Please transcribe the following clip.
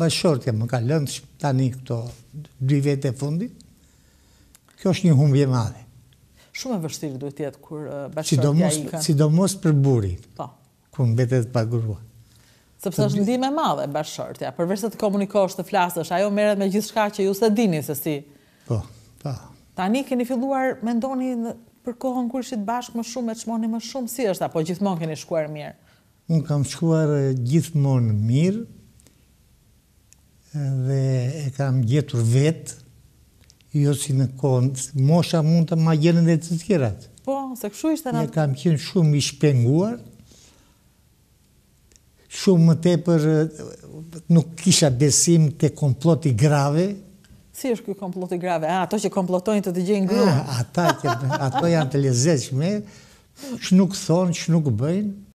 Bashortja më ka lënë tani këto dy vjet e fundit. Kjo është një humbje madhe. Shumë e vështirë duhet të jetë kur bashortja i ka. Sidomos sidomos për burrin. Po. Ku mbetet pa grua. Sepse është ndihmë e madhe bashortja, Përveç se të komunikosh, të flasësh, ajo merret me gjithçka që ju s'e dini se si. Po. Po. Tani keni filluar me ndoni për kohën kur ishit bashkë më shumë, më çmoni më shumë si është apo gjithmonë keni shkuar mirë? Unë kam shkuar gjithmonë mirë, dhe e kam gjetur vetë, jo si në kohë, mosha mund të ma gjenën dhe të tjerat. Po, se këshu ishte në... E kam qenë shumë i shpenguar, shumë më tepër nuk kisha besim të komploti grave. Si është këj komploti grave? A, ato që komplotojnë të të gjenë grua? Ah, A, ato janë të lezeqme, që nuk thonë, që nuk bëjnë.